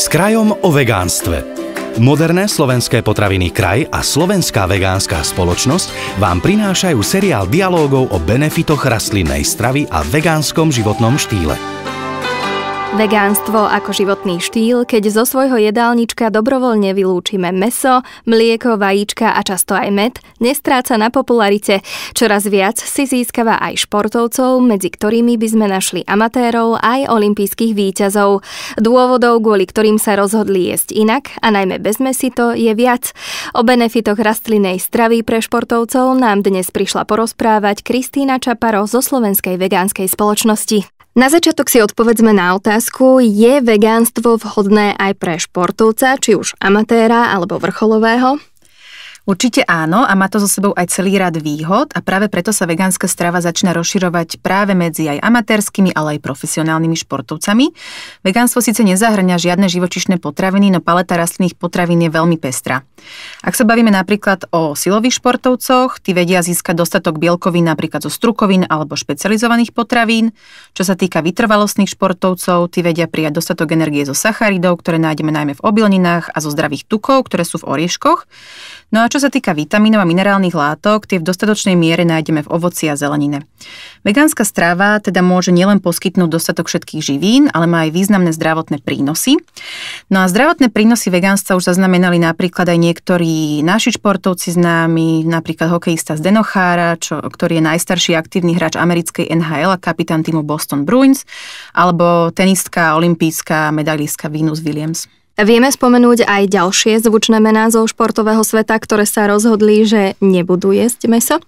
S krajom o vegánstve. Moderné slovenské potraviny Kraj a Slovenská vegánska spoločnosť vám prinášajú seriál dialógov o benefitoch rastlinnej stravy a vegánskom životnom štýle. Vegánstvo ako životný štýl, keď zo svojho jedálnička dobrovoľne vylúčime meso, mlieko, vajíčka a často aj med, nestráca na popularite. Čoraz viac si získava aj športovcov, medzi ktorými by sme našli amatérov aj olympijských výťazov. Dôvodov, kvôli ktorým sa rozhodli jesť inak a najmä bez mesito, je viac. O benefitoch rastlinej stravy pre športovcov nám dnes prišla porozprávať Kristýna Čaparo zo Slovenskej vegánskej spoločnosti. Na začiatok si odpovedzme na otázku, je vegánstvo vhodné aj pre športovca, či už amatéra alebo vrcholového? Určite áno a má to so sebou aj celý rad výhod a práve preto sa vegánska strava začína rozširovať práve medzi aj amatérskymi, ale aj profesionálnymi športovcami. Vegánstvo síce nezahrňa žiadne živočišné potraviny, no paleta rastlinných potravín je veľmi pestrá. Ak sa bavíme napríklad o silových športovcoch, tí vedia získať dostatok bielkovín napríklad zo strukovín alebo špecializovaných potravín. Čo sa týka vytrvalostných športovcov, tí vedia prijať dostatok energie zo sacharidov, ktoré nájdeme najmä v obilninách a zo zdravých tukov, ktoré sú v orieškoch. No a čo sa týka vitamínov a minerálnych látok, tie v dostatočnej miere nájdeme v ovoci a zelenine. Vegánska strava teda môže nielen poskytnúť dostatok všetkých živín, ale má aj významné zdravotné prínosy. No a zdravotné prínosy vegánstva už zaznamenali napríklad aj niektorí naši športovci známi, napríklad hokejista z Denochára, čo, ktorý je najstarší aktívny hráč americkej NHL a kapitán týmu Boston Bruins, alebo tenistka olimpijská medalistka Venus Williams. Vieme spomenúť aj ďalšie zvučné mená zo športového sveta, ktoré sa rozhodli, že nebudú jesť meso?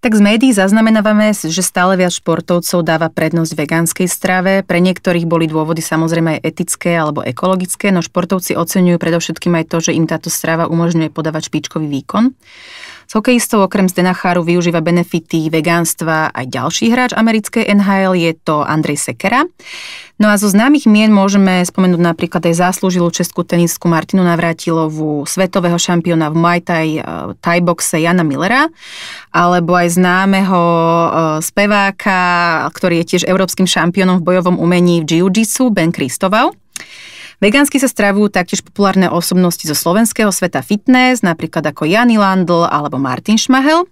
Tak z médií zaznamenávame, že stále viac športovcov dáva prednosť vegánskej strave. Pre niektorých boli dôvody samozrejme aj etické alebo ekologické, no športovci oceňujú predovšetkým aj to, že im táto strava umožňuje podávať špičkový výkon. S hokejistou okrem Zdena využíva benefity vegánstva aj ďalší hráč americkej NHL, je to Andrej Sekera. No a zo známych mien môžeme spomenúť napríklad aj záslužilú českú tenistku Martinu Navratilovu, svetového šampióna v Muay Thai, eh, thai boxe Jana Millera, alebo aj známeho eh, speváka, ktorý je tiež európskym šampiónom v bojovom umení v jiu-jitsu, Ben Kristoval. Vegánsky sa stravujú taktiež populárne osobnosti zo slovenského sveta fitness, napríklad ako Jani Landl alebo Martin Šmahel.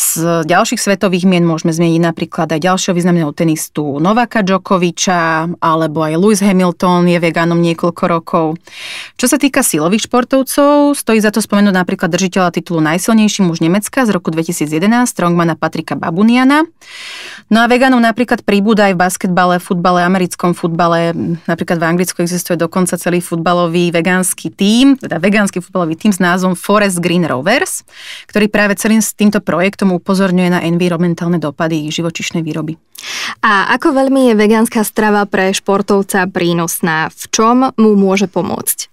Z ďalších svetových mien môžeme zmieniť napríklad aj ďalšieho významného tenistu Novaka Džokoviča, alebo aj Lewis Hamilton je vegánom niekoľko rokov. Čo sa týka silových športovcov, stojí za to spomenúť napríklad držiteľa titulu Najsilnejší muž Nemecka z roku 2011, strongmana Patrika Babuniana. No a vegánov napríklad príbuda aj v basketbale, futbale, americkom futbale. Napríklad v Anglicku existuje dokonca celý futbalový vegánsky tím, teda vegánsky futbalový tím s názvom Forest Green Rovers, ktorý práve celým tým týmto projektom upozorňuje na environmentálne dopady živočišnej výroby. A ako veľmi je vegánska strava pre športovca prínosná? V čom mu môže pomôcť?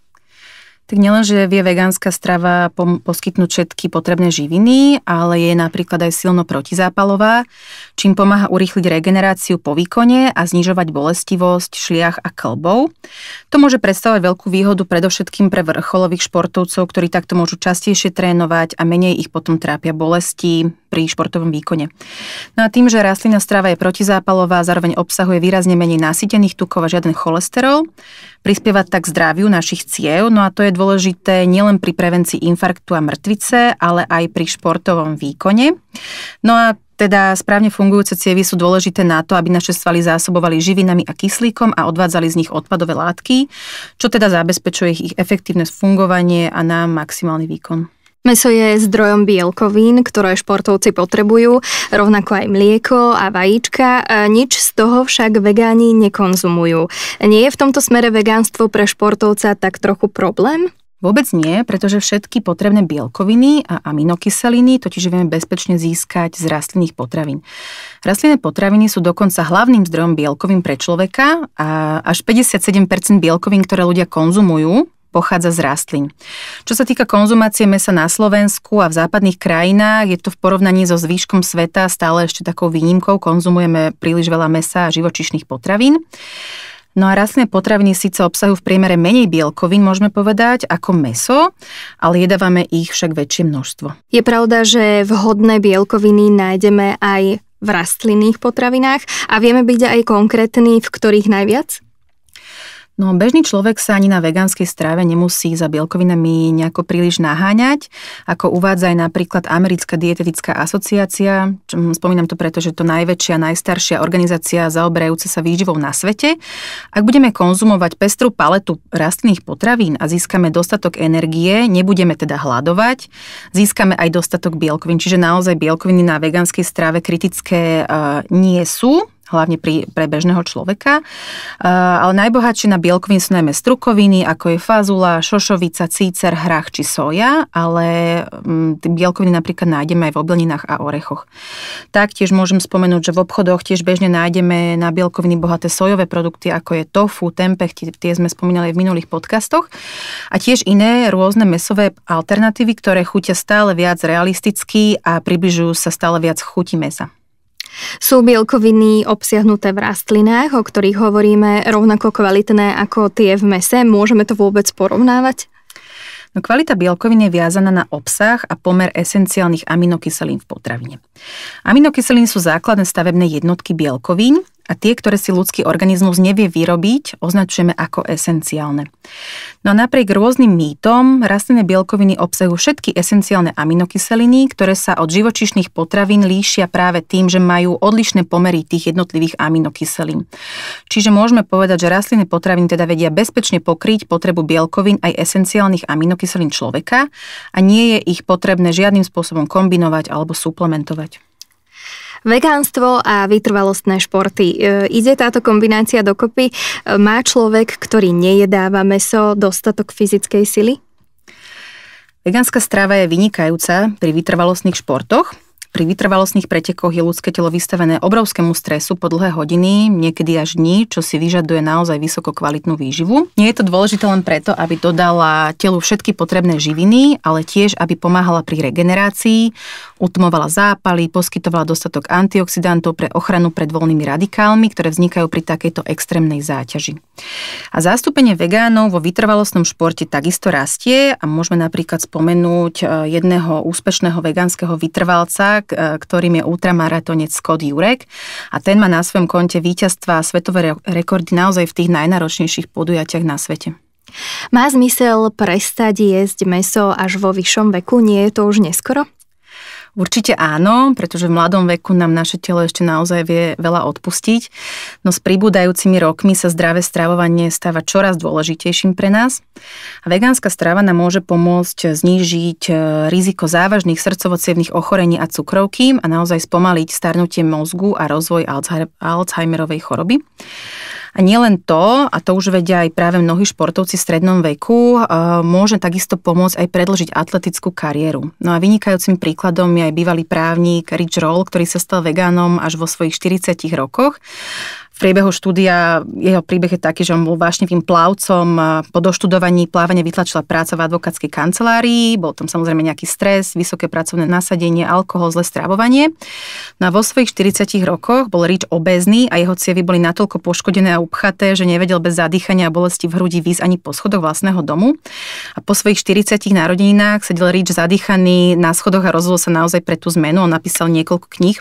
Tak nielenže vie vegánska strava poskytnúť všetky potrebné živiny, ale je napríklad aj silno protizápalová, čím pomáha urýchliť regeneráciu po výkone a znižovať bolestivosť šliach a klbov. To môže predstavovať veľkú výhodu predovšetkým pre vrcholových športovcov, ktorí takto môžu častejšie trénovať a menej ich potom trápia bolesti, pri športovom výkone. No a tým, že rastlina strava je protizápalová, zároveň obsahuje výrazne menej nasýtených tukov a žiaden cholesterol, prispieva tak zdraviu našich ciev, no a to je dôležité nielen pri prevencii infarktu a mŕtvice, ale aj pri športovom výkone. No a teda správne fungujúce cievy sú dôležité na to, aby naše svaly zásobovali živinami a kyslíkom a odvádzali z nich odpadové látky, čo teda zabezpečuje ich efektívne fungovanie a nám maximálny výkon. Meso je zdrojom bielkovín, ktoré športovci potrebujú, rovnako aj mlieko a vajíčka. E, nič z toho však vegáni nekonzumujú. Nie je v tomto smere vegánstvo pre športovca tak trochu problém? Vôbec nie, pretože všetky potrebné bielkoviny a aminokyseliny totiž vieme bezpečne získať z rastlinných potravín. Rastlinné potraviny sú dokonca hlavným zdrojom bielkovín pre človeka a až 57% bielkovín, ktoré ľudia konzumujú, pochádza z rastlín. Čo sa týka konzumácie mesa na Slovensku a v západných krajinách, je to v porovnaní so zvýškom sveta stále ešte takou výnimkou. Konzumujeme príliš veľa mesa a živočišných potravín. No a rastlinné potraviny síce obsahujú v priemere menej bielkovín, môžeme povedať, ako meso, ale jedávame ich však väčšie množstvo. Je pravda, že vhodné bielkoviny nájdeme aj v rastlinných potravinách a vieme byť aj konkrétni, v ktorých najviac? No, bežný človek sa ani na vegánskej strave nemusí za bielkovinami nejako príliš naháňať, ako uvádza aj napríklad Americká dietetická asociácia. Hm, spomínam to preto, že to najväčšia, najstaršia organizácia zaoberajúca sa výživou na svete. Ak budeme konzumovať pestru paletu rastných potravín a získame dostatok energie, nebudeme teda hľadovať, získame aj dostatok bielkovín. Čiže naozaj bielkoviny na vegánskej strave kritické eh, nie sú, hlavne pri, pre bežného človeka. E, ale najbohatšie na bielkoviny sú najmä strukoviny, ako je fazula, šošovica, cícer, hrách či soja, ale mm, bielkoviny napríklad nájdeme aj v obilninách a orechoch. Taktiež môžem spomenúť, že v obchodoch tiež bežne nájdeme na bielkoviny bohaté sojové produkty, ako je tofu, tempeh, tie sme spomínali v minulých podcastoch. A tiež iné rôzne mesové alternatívy, ktoré chutia stále viac realisticky a približujú sa stále viac chuti mesa. Sú bielkoviny obsiahnuté v rastlinách, o ktorých hovoríme rovnako kvalitné ako tie v mese. Môžeme to vôbec porovnávať? No kvalita bielkovín je viazaná na obsah a pomer esenciálnych aminokyselín v potravine. Aminokyselín sú základné stavebné jednotky bielkovín a tie, ktoré si ľudský organizmus nevie vyrobiť, označujeme ako esenciálne. No a napriek rôznym mýtom, rastlinné bielkoviny obsahujú všetky esenciálne aminokyseliny, ktoré sa od živočišných potravín líšia práve tým, že majú odlišné pomery tých jednotlivých aminokyselín. Čiže môžeme povedať, že rastlinné potraviny teda vedia bezpečne pokryť potrebu bielkovín aj esenciálnych aminokyselín človeka a nie je ich potrebné žiadnym spôsobom kombinovať alebo suplementovať. Vegánstvo a vytrvalostné športy. E, ide táto kombinácia dokopy? E, má človek, ktorý nejedáva meso, dostatok fyzickej sily? Vegánska strava je vynikajúca pri vytrvalostných športoch, pri vytrvalostných pretekoch je ľudské telo vystavené obrovskému stresu po dlhé hodiny, niekedy až dní, čo si vyžaduje naozaj vysoko kvalitnú výživu. Nie je to dôležité len preto, aby dodala telu všetky potrebné živiny, ale tiež, aby pomáhala pri regenerácii, utmovala zápaly, poskytovala dostatok antioxidantov pre ochranu pred voľnými radikálmi, ktoré vznikajú pri takejto extrémnej záťaži. A zastúpenie vegánov vo vytrvalostnom športe takisto rastie a môžeme napríklad spomenúť eh, jedného úspešného vegánskeho vytrvalca, E, ktorým je ultramaratonec Scott Jurek a ten má na svojom konte víťazstva a svetové rekordy naozaj v tých najnáročnejších podujatiach na svete. Má zmysel prestať jesť meso až vo vyššom veku? Nie je to už neskoro? Určite áno, pretože v mladom veku nám naše telo ešte naozaj vie veľa odpustiť, no s pribúdajúcimi rokmi sa zdravé stravovanie stáva čoraz dôležitejším pre nás a vegánska strava nám môže pomôcť znížiť e, riziko závažných srdcovocievných ochorení a cukrovky a naozaj spomaliť starnutie mozgu a rozvoj Alzheimerovej choroby. A nielen to, a to už vedia aj práve mnohí športovci v strednom veku, eh, môže takisto pomôcť aj predlžiť atletickú kariéru. No a vynikajúcim príkladom je aj bývalý právnik Rich Roll, ktorý sa stal vegánom až vo svojich 40 rokoch priebehu štúdia jeho príbeh je taký, že on bol vášnevým plavcom, po doštudovaní plávanie vytlačila práca v advokátskej kancelárii, bol tam samozrejme nejaký stres, vysoké pracovné nasadenie, alkohol, zlé stravovanie. No a vo svojich 40 rokoch bol Rich obezný a jeho cievy boli natoľko poškodené a upchaté, že nevedel bez zadýchania a bolesti v hrudi výz ani po schodoch vlastného domu. A po svojich 40 narodeninách sedel Rich zadýchaný na schodoch a rozhodol sa naozaj pre tú zmenu. On napísal niekoľko kníh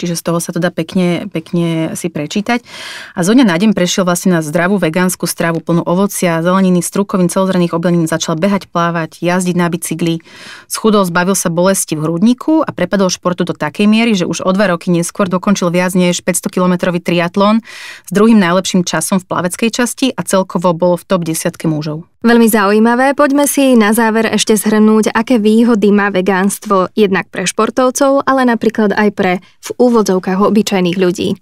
čiže z toho sa to teda dá pekne, pekne si prečítať. A zo dňa na deň prešiel vlastne na zdravú vegánsku stravu plnú ovocia, zeleniny, strukovín, celozrených obilnín, začal behať, plávať, jazdiť na bicykli, schudol, zbavil sa bolesti v hrudníku a prepadol športu do takej miery, že už o dva roky neskôr dokončil viac než 500-kilometrový triatlon s druhým najlepším časom v plaveckej časti a celkovo bol v top 10 mužov. Veľmi zaujímavé, poďme si na záver ešte zhrnúť, aké výhody má vegánstvo jednak pre športovcov, ale napríklad aj pre v úvodzovkách obyčajných ľudí.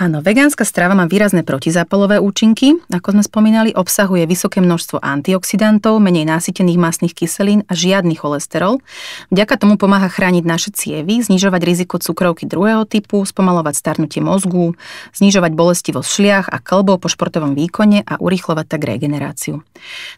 Áno, vegánska strava má výrazné protizápalové účinky. Ako sme spomínali, obsahuje vysoké množstvo antioxidantov, menej násytených masných kyselín a žiadny cholesterol. Vďaka tomu pomáha chrániť naše cievy, znižovať riziko cukrovky druhého typu, spomalovať starnutie mozgu, znižovať bolestivosť v šliach a kalbov po športovom výkone a urýchlovať tak regeneráciu.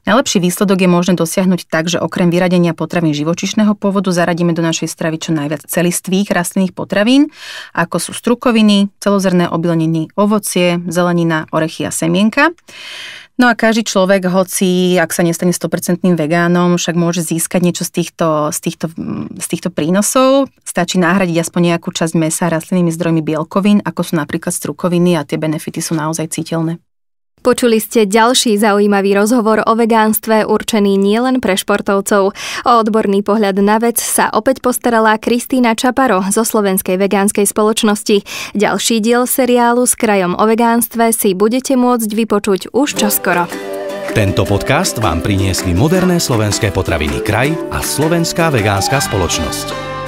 Najlepší výsledok je možné dosiahnuť tak, že okrem vyradenia potravín živočišného pôvodu zaradíme do našej stravy čo najviac celistvých rastlinných potravín, ako sú strukoviny, celozrné obilie zeleniny, ovocie, zelenina, orechy a semienka. No a každý človek, hoci ak sa nestane 100% vegánom, však môže získať niečo z týchto, z, týchto, z týchto prínosov. Stačí nahradiť aspoň nejakú časť mesa rastlinnými zdrojmi bielkovín, ako sú napríklad strukoviny a tie benefity sú naozaj cítelné. Počuli ste ďalší zaujímavý rozhovor o vegánstve určený nielen pre športovcov. O odborný pohľad na vec sa opäť postarala Kristýna Čaparo zo Slovenskej vegánskej spoločnosti. Ďalší diel seriálu s krajom o vegánstve si budete môcť vypočuť už čoskoro. Tento podcast vám priniesli moderné slovenské potraviny Kraj a Slovenská vegánska spoločnosť.